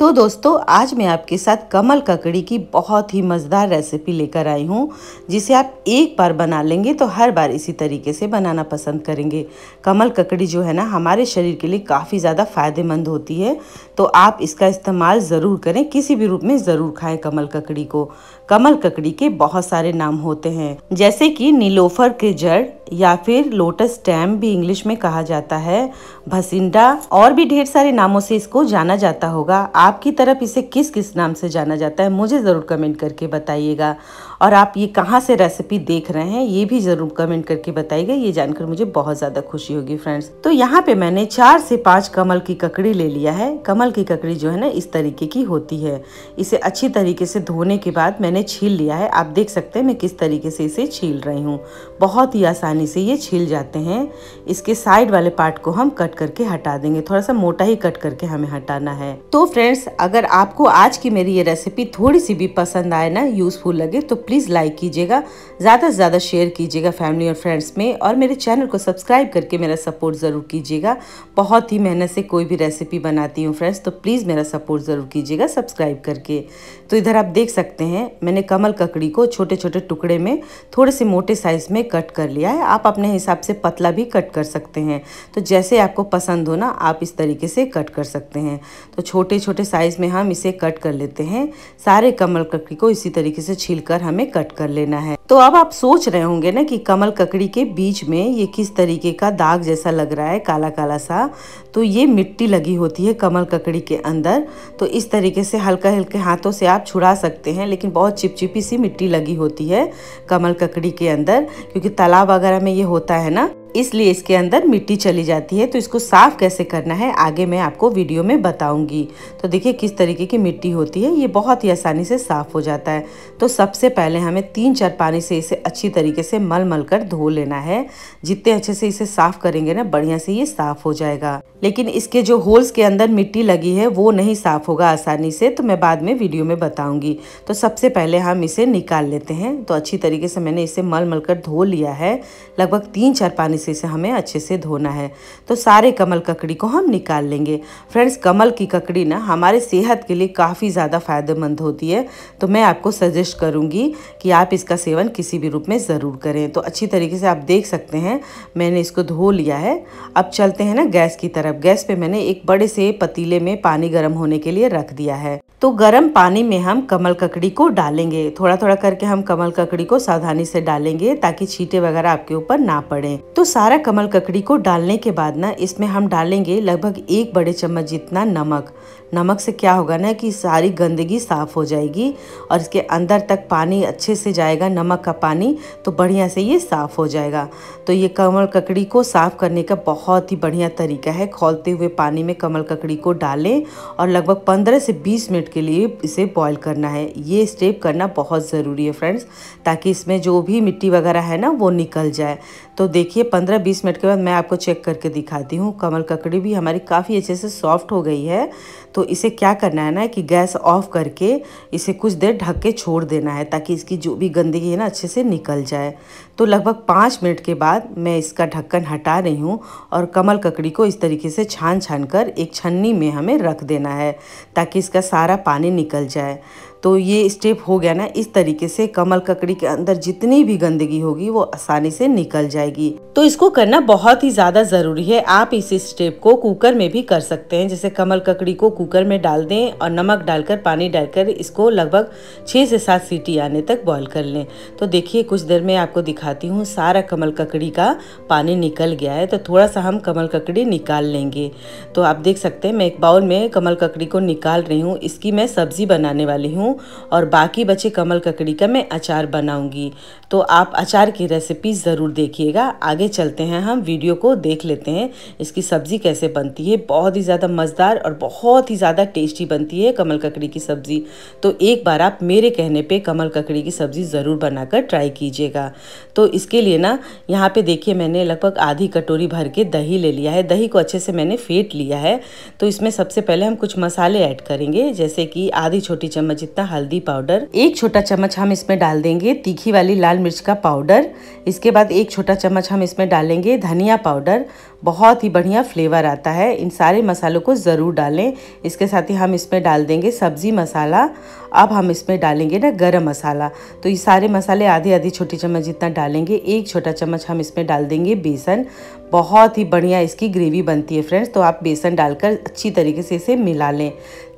तो दोस्तों आज मैं आपके साथ कमल ककड़ी की बहुत ही मज़ेदार रेसिपी लेकर आई हूँ जिसे आप एक बार बना लेंगे तो हर बार इसी तरीके से बनाना पसंद करेंगे कमल ककड़ी जो है ना हमारे शरीर के लिए काफ़ी ज़्यादा फ़ायदेमंद होती है तो आप इसका इस्तेमाल ज़रूर करें किसी भी रूप में ज़रूर खाएं कमल ककड़ी को कमल ककड़ी के बहुत सारे नाम होते हैं जैसे कि नीलोफर के जड़ या फिर लोटस स्टैम भी इंग्लिश में कहा जाता है भसिंडा और भी ढेर सारे नामों से इसको जाना जाता होगा आपकी तरफ इसे किस किस नाम से जाना जाता है मुझे ज़रूर कमेंट करके बताइएगा और आप ये कहाँ से रेसिपी देख रहे हैं ये भी ज़रूर कमेंट करके बताइएगा ये जानकर मुझे बहुत ज़्यादा खुशी होगी फ्रेंड्स तो यहाँ पे मैंने चार से पाँच कमल की ककड़ी ले लिया है कमल की ककड़ी जो है ना इस तरीके की होती है इसे अच्छी तरीके से धोने के बाद मैंने मैंने छील लिया है आप देख सकते हैं मैं किस तरीके से इसे छील रही हूँ बहुत ही आसानी से ये छील जाते हैं इसके साइड वाले पार्ट को हम कट करके हटा देंगे थोड़ा सा मोटा ही कट करके हमें हटाना है तो फ्रेंड्स अगर आपको आज की मेरी ये रेसिपी थोड़ी सी भी पसंद आए ना यूज़फुल लगे तो प्लीज़ लाइक कीजिएगा ज़्यादा से ज़्यादा शेयर कीजिएगा फैमिली और फ्रेंड्स में और मेरे चैनल को सब्सक्राइब करके मेरा सपोर्ट ज़रूर कीजिएगा बहुत ही मेहनत से कोई भी रेसिपी बनाती हूँ फ्रेंड्स तो प्लीज़ मेरा सपोर्ट ज़रूर कीजिएगा सब्सक्राइब करके तो इधर आप देख सकते हैं मैंने कमल ककड़ी को छोटे छोटे टुकड़े में थोड़े से मोटे साइज़ में कट कर लिया है आप अपने हिसाब से पतला भी कट कर सकते हैं तो जैसे आपको पसंद हो ना आप इस तरीके से कट कर सकते हैं तो छोटे छोटे साइज़ में हम इसे कट कर लेते हैं सारे कमल ककड़ी को इसी तरीके से छील कर हमें कट कर लेना है तो अब आप सोच रहे होंगे ना कि कमल ककड़ी के बीच में ये किस तरीके का दाग जैसा लग रहा है काला काला सा तो ये मिट्टी लगी होती है कमल ककड़ी के अंदर तो इस तरीके से हल्का हल्के हाथों से आप छुड़ा सकते हैं लेकिन बहुत चिपचिपी सी मिट्टी लगी होती है कमल ककड़ी के अंदर क्योंकि तालाब वगैरह में ये होता है ना इसलिए इसके अंदर मिट्टी चली जाती है तो इसको साफ़ कैसे करना है आगे मैं आपको वीडियो में बताऊंगी तो देखिए किस तरीके की मिट्टी होती है ये बहुत ही आसानी से साफ़ हो जाता है तो सबसे पहले हमें तीन चार पानी से इसे अच्छी तरीके से मल मल कर धो लेना है जितने अच्छे से इसे साफ़ करेंगे ना बढ़िया से ये साफ़ हो जाएगा लेकिन इसके जो होल्स के अंदर मिट्टी लगी है वो नहीं साफ़ होगा आसानी से तो मैं बाद में वीडियो में बताऊंगी तो सबसे पहले हम इसे निकाल लेते हैं तो अच्छी तरीके से मैंने इसे मल मल कर धो लिया है लगभग तीन चार पानी से से से हमें अच्छे से धोना है तो सारे कमल ककड़ी को हम निकाल लेंगे फ्रेंड्स कमल की ककड़ी ना हमारे सेहत के लिए काफ़ी ज़्यादा फ़ायदेमंद होती है तो मैं आपको सजेस्ट करूँगी कि आप इसका सेवन किसी भी रूप में ज़रूर करें तो अच्छी तरीके से आप देख सकते हैं मैंने इसको धो लिया है अब चलते हैं ना गैस की तरफ गैस पर मैंने एक बड़े से पतीले में पानी गर्म होने के लिए रख दिया है तो गर्म पानी में हम कमल ककड़ी को डालेंगे थोड़ा थोड़ा करके हम कमल ककड़ी को सावधानी से डालेंगे ताकि छींटे वगैरह आपके ऊपर ना पड़े तो सारा कमल ककड़ी को डालने के बाद ना इसमें हम डालेंगे लगभग एक बड़े चम्मच जितना नमक नमक से क्या होगा ना कि सारी गंदगी साफ़ हो जाएगी और इसके अंदर तक पानी अच्छे से जाएगा नमक का पानी तो बढ़िया से ये साफ़ हो जाएगा तो ये कमल ककड़ी को साफ़ करने का बहुत ही बढ़िया तरीका है खोलते हुए पानी में कमल ककड़ी को डालें और लगभग पंद्रह से बीस मिनट के लिए इसे बॉयल करना है ये स्टेप करना बहुत ज़रूरी है फ्रेंड्स ताकि इसमें जो भी मिट्टी वगैरह है ना वो निकल जाए तो देखिए पंद्रह बीस मिनट के बाद मैं आपको चेक करके दिखाती हूँ कमल ककड़ी भी हमारी काफ़ी अच्छे से सॉफ्ट हो गई है तो इसे क्या करना है ना कि गैस ऑफ करके इसे कुछ देर ढक के छोड़ देना है ताकि इसकी जो भी गंदगी है ना अच्छे से निकल जाए तो लगभग पाँच मिनट के बाद मैं इसका ढक्कन हटा रही हूँ और कमल ककड़ी को इस तरीके से छान छान कर एक छन्नी में हमें रख देना है ताकि इसका सारा पानी निकल जाए तो ये स्टेप हो गया ना इस तरीके से कमल ककड़ी के अंदर जितनी भी गंदगी होगी वो आसानी से निकल जाएगी तो इसको करना बहुत ही ज़्यादा ज़रूरी है आप इस स्टेप को कुकर में भी कर सकते हैं जैसे कमल ककड़ी को कुकर में डाल दें और नमक डालकर पानी डालकर इसको लगभग छः से सात सीटी आने तक बॉयल कर लें तो देखिए कुछ देर में आपको दिखाती हूँ सारा कमल ककड़ी का पानी निकल गया है तो थोड़ा सा हम कमल ककड़ी निकाल लेंगे तो आप देख सकते हैं मैं एक बाउल में कमल ककड़ी को निकाल रही हूँ इसकी मैं सब्ज़ी बनाने वाली हूँ हूँ और बाकी बचे कमल ककड़ी का मैं अचार बनाऊँगी तो आप अचार की रेसिपी ज़रूर देखिएगा आगे चलते हैं हम वीडियो को देख लेते हैं इसकी सब्ज़ी कैसे बनती है बहुत ही ज़्यादा मज़ेदार और बहुत ही ज़्यादा टेस्टी बनती है कमल ककड़ी की सब्ज़ी तो एक बार आप मेरे कहने पर कमल ककड़ी की सब्ज़ी ज़रूर बनाकर ट्राई कीजिएगा तो इसके लिए ना यहाँ पर देखिए मैंने लगभग आधी कटोरी भर के दही ले लिया है दही को अच्छे से मैंने फेंट लिया है तो इसमें सबसे पहले हम कुछ मसाले ऐड करेंगे जैसे कि आधी छोटी चम्मच पत्ता हल्दी पाउडर एक छोटा चम्मच हम इसमें डाल देंगे तीखी वाली लाल मिर्च का पाउडर इसके बाद एक छोटा चम्मच हम इसमें डालेंगे धनिया पाउडर बहुत ही बढ़िया फ्लेवर आता है इन सारे मसालों को ज़रूर डालें इसके साथ ही हम इसमें डाल देंगे सब्ज़ी मसाला अब हम इसमें डालेंगे ना गरम मसाला तो ये सारे मसाले आधे आधे छोटी चम्मच जितना डालेंगे एक छोटा चम्मच हम इसमें डाल देंगे बेसन बहुत ही बढ़िया इसकी ग्रेवी बनती है फ्रेंड्स तो आप बेसन डालकर अच्छी तरीके से इसे मिला लें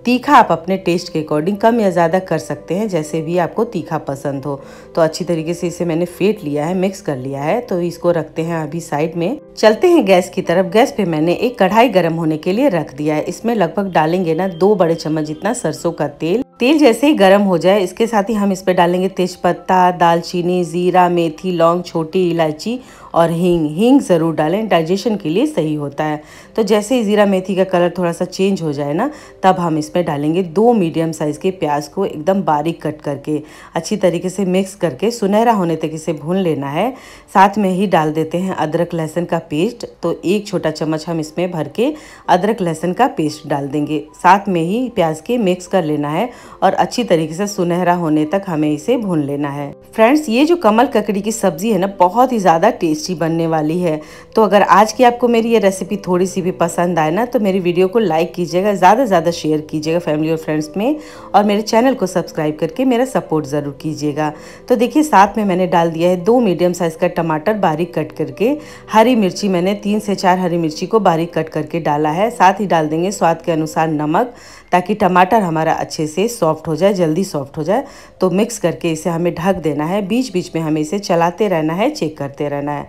तीखा आप अपने टेस्ट के अकॉर्डिंग कम या ज़्यादा कर सकते हैं जैसे भी आपको तीखा पसंद हो तो अच्छी तरीके से इसे मैंने फेंट लिया है मिक्स कर लिया है तो इसको रखते हैं अभी साइड में चलते हैं गैस की तरफ गैस पे मैंने एक कढ़ाई गर्म होने के लिए रख दिया है इसमें लगभग डालेंगे ना दो बड़े चम्मच जितना सरसों का तेल तेल जैसे ही गर्म हो जाए इसके साथ ही हम इस पर डालेंगे पत्ता दालचीनी ज़ीरा मेथी लौंग छोटी इलायची और हींग हींग ज़रूर डालें डाइजेशन के लिए सही होता है तो जैसे ही ज़ीरा मेथी का कलर थोड़ा सा चेंज हो जाए ना तब हम इसमें डालेंगे दो मीडियम साइज़ के प्याज को एकदम बारीक कट करके अच्छी तरीके से मिक्स करके सुनहरा होने तक इसे भून लेना है साथ में ही डाल देते हैं अदरक लहसुन का पेस्ट तो एक छोटा चम्मच हम इसमें भर के अदरक लहसुन का पेस्ट डाल देंगे साथ में ही प्याज के मिक्स कर लेना है और अच्छी तरीके से सुनहरा होने तक हमें इसे भून लेना है फ्रेंड्स ये जो कमल ककड़ी की सब्ज़ी है ना बहुत ही ज़्यादा टेस्ट टेस्टी बनने वाली है तो अगर आज की आपको मेरी ये रेसिपी थोड़ी सी भी पसंद आए ना तो मेरी वीडियो को लाइक कीजिएगा ज़्यादा से ज़्यादा शेयर कीजिएगा फैमिली और फ्रेंड्स में और मेरे चैनल को सब्सक्राइब करके मेरा सपोर्ट ज़रूर कीजिएगा तो देखिए साथ में मैंने डाल दिया है दो मीडियम साइज़ का टमाटर बारीक कट करके हरी मिर्ची मैंने तीन से चार हरी मिर्ची को बारीक कट करके डाला है साथ ही डाल देंगे स्वाद के अनुसार नमक ताकि टमाटर हमारा अच्छे से सॉफ्ट हो जाए जल्दी सॉफ्ट हो जाए तो मिक्स करके इसे हमें ढक देना है बीच बीच में हमें इसे चलाते रहना है चेक करते रहना है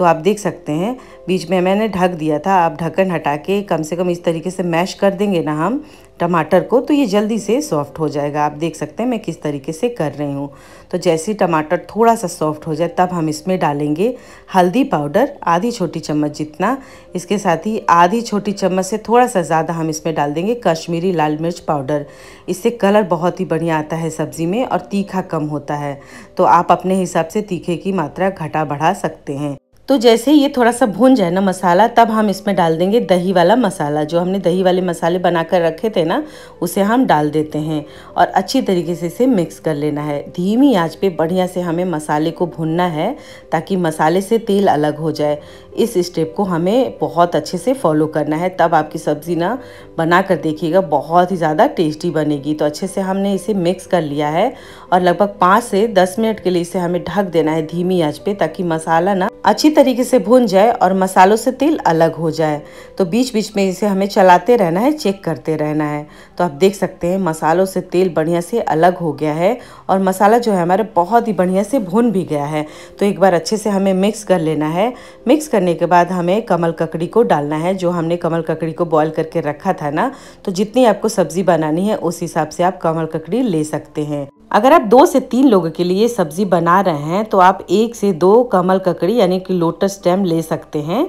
तो आप देख सकते हैं बीच में मैंने ढक दिया था आप ढक्कन हटा के कम से कम इस तरीके से मैश कर देंगे ना हम टमाटर को तो ये जल्दी से सॉफ्ट हो जाएगा आप देख सकते हैं मैं किस तरीके से कर रही हूँ तो जैसे ही टमाटर थोड़ा सा सॉफ्ट हो जाए तब हम इसमें डालेंगे हल्दी पाउडर आधी छोटी चम्मच जितना इसके साथ ही आधी छोटी चम्मच से थोड़ा सा ज़्यादा हम इसमें डाल देंगे कश्मीरी लाल मिर्च पाउडर इससे कलर बहुत ही बढ़िया आता है सब्ज़ी में और तीखा कम होता है तो आप अपने हिसाब से तीखे की मात्रा घटा बढ़ा सकते हैं तो जैसे ये थोड़ा सा भून जाए ना मसाला तब हम इसमें डाल देंगे दही वाला मसाला जो हमने दही वाले मसाले बना कर रखे थे ना उसे हम डाल देते हैं और अच्छी तरीके से इसे मिक्स कर लेना है धीमी आंच पे बढ़िया से हमें मसाले को भूनना है ताकि मसाले से तेल अलग हो जाए इस स्टेप को हमें बहुत अच्छे से फॉलो करना है तब आपकी सब्ज़ी ना बना कर देखिएगा बहुत ही ज़्यादा टेस्टी बनेगी तो अच्छे से हमने इसे मिक्स कर लिया है और लगभग पाँच से दस मिनट के लिए इसे हमें ढक देना है धीमी आंच पे ताकि मसाला ना अच्छी तरीके से भून जाए और मसालों से तेल अलग हो जाए तो बीच बीच में इसे हमें चलाते रहना है चेक करते रहना है तो आप देख सकते हैं मसालों से तेल बढ़िया से अलग हो गया है और मसाला जो है हमारे बहुत ही बढ़िया से भून भी गया है तो एक बार अच्छे से हमें मिक्स कर लेना है मिक्स करने के बाद हमें कमल ककड़ी को डालना है जो हमने कमल ककड़ी को बॉयल करके रखा था ना तो जितनी आपको सब्ज़ी बनानी है उस हिसाब से आप कमल ककड़ी ले सकते हैं अगर आप दो से तीन लोगों के लिए सब्ज़ी बना रहे हैं तो आप एक से दो कमल ककड़ी यानी कि लोटस स्टेम ले सकते हैं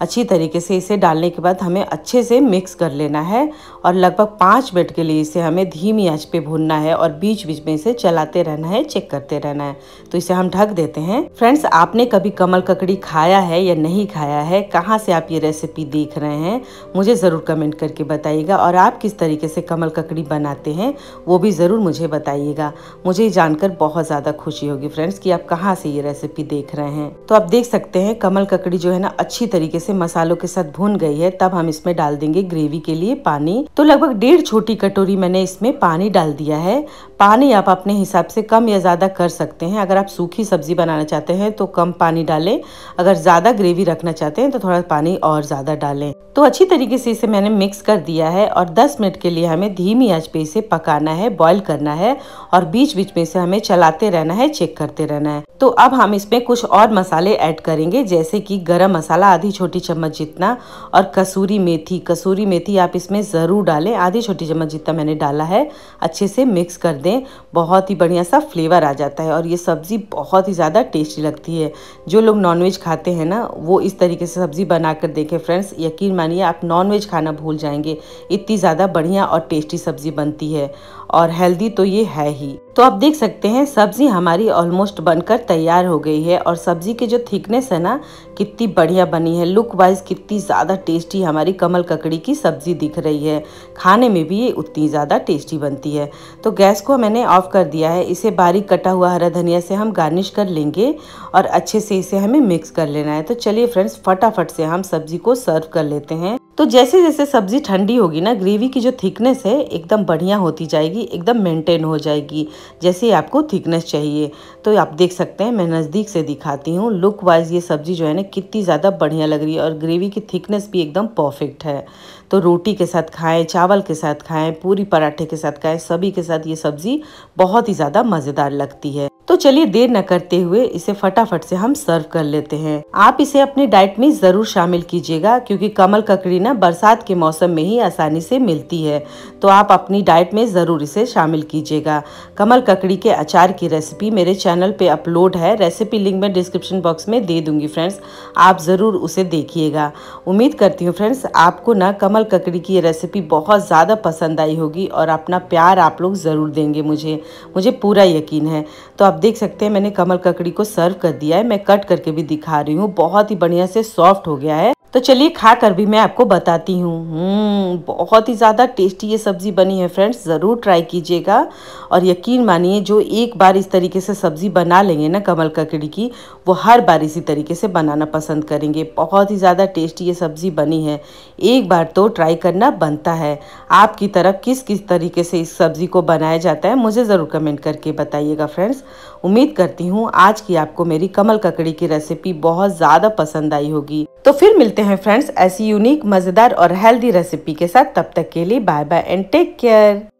अच्छी तरीके से इसे डालने के बाद हमें अच्छे से मिक्स कर लेना है और लगभग पाँच मिनट के लिए इसे हमें धीमी आंच पे भूनना है और बीच बीच में इसे चलाते रहना है चेक करते रहना है तो इसे हम ढक देते हैं फ्रेंड्स आपने कभी कमल ककड़ी खाया है या नहीं खाया है कहाँ से आप ये रेसिपी देख रहे हैं मुझे ज़रूर कमेंट करके बताइएगा और आप किस तरीके से कमल ककड़ी बनाते हैं वो भी ज़रूर मुझे बताइएगा मुझे जानकर बहुत ज़्यादा खुशी होगी फ्रेंड्स कि आप कहाँ से ये रेसिपी देख रहे हैं तो आप देख सकते हैं कमल ककड़ी जो है ना अच्छी तरीके से मसालों के साथ भून गई है तब हम इसमें डाल देंगे ग्रेवी के लिए पानी तो लगभग डेढ़ छोटी कटोरी मैंने इसमें पानी डाल दिया है पानी आप अपने हिसाब से कम या ज़्यादा कर सकते हैं अगर आप सूखी सब्ज़ी बनाना चाहते हैं तो कम पानी डालें अगर ज़्यादा ग्रेवी रखना चाहते हैं तो थोड़ा पानी और ज़्यादा डालें तो अच्छी तरीके से इसे मैंने मिक्स कर दिया है और 10 मिनट के लिए हमें धीमी आंच पे इसे पकाना है बॉयल करना है और बीच बीच में इसे हमें चलाते रहना है चेक करते रहना है तो अब हम इसमें कुछ और मसाले ऐड करेंगे जैसे कि गरम मसाला आधी छोटी चम्मच जितना और कसूरी मेथी कसूरी मेथी आप इसमें ज़रूर डालें आधी छोटी चम्मच जितना मैंने डाला है अच्छे से मिक्स कर दें बहुत ही बढ़िया सा फ्लेवर आ जाता है और ये सब्ज़ी बहुत ही ज़्यादा टेस्टी लगती है जो लोग नॉनवेज खाते हैं ना वो इस तरीके से सब्ज़ी बना कर देखें फ्रेंड्स यकीन मानिए आप नॉनवेज खाना भूल जाएंगे इतनी ज़्यादा बढ़िया और टेस्टी सब्ज़ी बनती है और हेल्दी तो ये है ही तो आप देख सकते हैं सब्जी हमारी ऑलमोस्ट बनकर तैयार हो गई है और सब्जी की जो थिकनेस है ना कितनी बढ़िया बनी है लुक वाइज कितनी ज़्यादा टेस्टी हमारी कमल ककड़ी की सब्जी दिख रही है खाने में भी ये उतनी ज़्यादा टेस्टी बनती है तो गैस को मैंने ऑफ कर दिया है इसे बारीक कटा हुआ हरा धनिया से हम गार्निश कर लेंगे और अच्छे से इसे हमें मिक्स कर लेना है तो चलिए फ्रेंड्स फटाफट से हम सब्जी को सर्व कर लेते हैं तो जैसे जैसे सब्ज़ी ठंडी होगी ना ग्रेवी की जो थिकनेस है एकदम बढ़िया होती जाएगी एकदम मेंटेन हो जाएगी जैसे आपको थिकनेस चाहिए तो आप देख सकते हैं मैं नज़दीक से दिखाती हूँ लुक वाइज ये सब्ज़ी जो है ना कितनी ज़्यादा बढ़िया लग रही है और ग्रेवी की थिकनेस भी एकदम परफेक्ट है तो रोटी के साथ खाएँ चावल के साथ खाएँ पूरी पराठे के साथ खाएँ सभी के साथ ये सब्ज़ी बहुत ही ज़्यादा मज़ेदार लगती है तो चलिए देर न करते हुए इसे फटाफट से हम सर्व कर लेते हैं आप इसे अपने डाइट में जरूर शामिल कीजिएगा क्योंकि कमल ककड़ी ना बरसात के मौसम में ही आसानी से मिलती है तो आप अपनी डाइट में ज़रूर इसे शामिल कीजिएगा कमल ककड़ी के अचार की रेसिपी मेरे चैनल पे अपलोड है रेसिपी लिंक मैं डिस्क्रिप्शन बॉक्स में दे दूंगी फ्रेंड्स आप ज़रूर उसे देखिएगा उम्मीद करती हूँ फ्रेंड्स आपको ना कमल ककड़ी की ये रेसिपी बहुत ज़्यादा पसंद आई होगी और अपना प्यार आप लोग ज़रूर देंगे मुझे मुझे पूरा यकीन है तो आप देख सकते हैं मैंने कमल ककड़ी को सर्व कर दिया है मैं कट करके भी दिखा रही हूँ बहुत ही बढ़िया से सॉफ्ट हो गया है तो चलिए खा कर भी मैं आपको बताती हूँ हम्म, बहुत ही ज़्यादा टेस्टी ये सब्ज़ी बनी है फ्रेंड्स ज़रूर ट्राई कीजिएगा और यकीन मानिए जो एक बार इस तरीके से सब्ज़ी बना लेंगे ना कमल ककड़ी की वो हर बार इसी तरीके से बनाना पसंद करेंगे बहुत ही ज़्यादा टेस्टी ये सब्ज़ी बनी है एक बार तो ट्राई करना बनता है आपकी तरफ किस किस तरीके से इस सब्ज़ी को बनाया जाता है मुझे ज़रूर कमेंट करके बताइएगा फ्रेंड्स उम्मीद करती हूँ आज की आपको मेरी कमल ककड़ी की रेसिपी बहुत ज़्यादा पसंद आई होगी तो फिर मिलते हैं फ्रेंड्स ऐसी यूनिक मज़ेदार और हेल्दी रेसिपी के साथ तब तक के लिए bye bye and take care